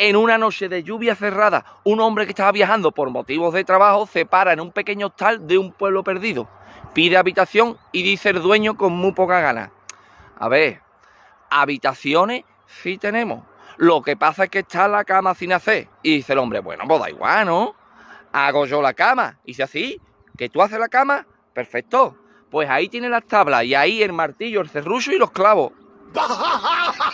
En una noche de lluvia cerrada, un hombre que estaba viajando por motivos de trabajo se para en un pequeño hostal de un pueblo perdido, pide habitación y dice el dueño con muy poca gana. A ver, habitaciones sí tenemos. Lo que pasa es que está la cama sin hacer. Y dice el hombre, bueno, pues da igual, ¿no? Hago yo la cama. Y si así, que tú haces la cama, perfecto. Pues ahí tiene las tablas y ahí el martillo, el cerrucho y los clavos.